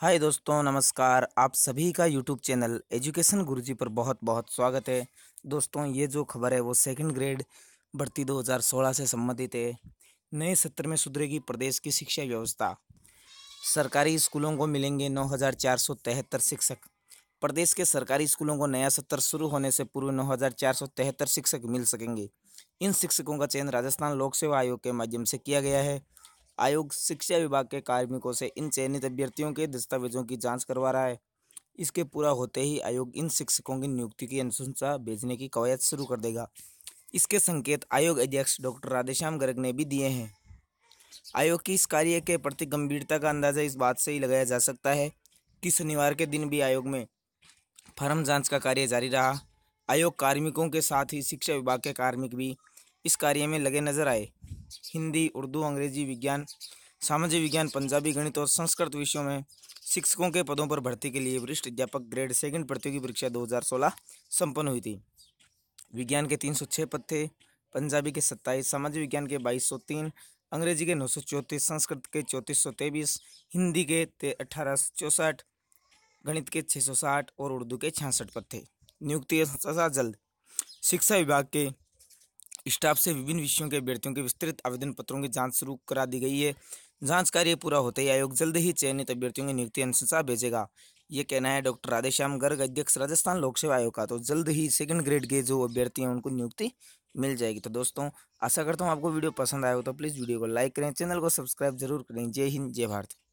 हाय दोस्तों नमस्कार आप सभी का यूट्यूब चैनल एजुकेशन गुरुजी पर बहुत बहुत स्वागत है दोस्तों ये जो खबर है वो सेकंड ग्रेड भर्ती 2016 से संबंधित है नए सत्र में सुधरेगी प्रदेश की शिक्षा व्यवस्था सरकारी स्कूलों को मिलेंगे नौ शिक्षक प्रदेश के सरकारी स्कूलों को नया सत्र शुरू होने से पूर्व नौ शिक्षक मिल सकेंगे इन शिक्षकों का चयन राजस्थान लोक सेवा आयोग के माध्यम से किया गया है आयोग शिक्षा विभाग के कार्मिकों से इन चयनित अभ्यर्थियों के दस्तावेजों की जांच करवा रहा है इसके पूरा होते ही आयोग इन शिक्षकों की नियुक्ति की अनुशंसा भेजने की कवायद शुरू कर देगा इसके संकेत आयोग अध्यक्ष डॉक्टर राधेश्याम गर्ग ने भी दिए हैं आयोग की इस कार्य के प्रति गंभीरता का अंदाज़ा इस बात से ही लगाया जा सकता है कि शनिवार के दिन भी आयोग में फर्म जांच का कार्य जारी रहा आयोग कार्मिकों के साथ ही शिक्षा विभाग के कार्मिक भी इस कार्य में लगे नजर आए हिंदी उर्दू अंग्रेजी विज्ञान सामाजिक विज्ञान पंजाबी गणित और संस्कृत विषयों में शिक्षकों के पदों पर भर्ती के लिए वरिष्ठ अध्यापक ग्रेड सेकंड प्रतियोगी परीक्षा 2016 संपन्न हुई थी विज्ञान के 306 पद थे पंजाबी के सत्ताईस सामाजिक विज्ञान के 2203 अंग्रेजी के नौ संस्कृत के चौंतीस हिंदी के अठारह गणित के 660 और उर्दू के छियासठ पद थे नियुक्ति जल्द शिक्षा विभाग के स्टाफ से विभिन्न विषयों के अभ्यर्थियों के विस्तृत आवेदन पत्रों की जांच शुरू करा दी गई है जांच कार्य पूरा होते ही आयोग जल्द ही चयनित अभ्यर्थियों की नियुक्ति अनुशंसा भेजेगा ये कहना है डॉक्टर राधेश्याम गर्ग अध्यक्ष राजस्थान लोक सेवा आयोग का तो जल्द ही सेकंड ग्रेड के जो अभ्यर्थी हैं उनको नियुक्ति मिल जाएगी तो दोस्तों आशा करता हूँ आपको वीडियो पसंद आया हो तो प्लीज़ वीडियो को लाइक करें चैनल को सब्सक्राइब जरूर करें जय हिंद जय भारत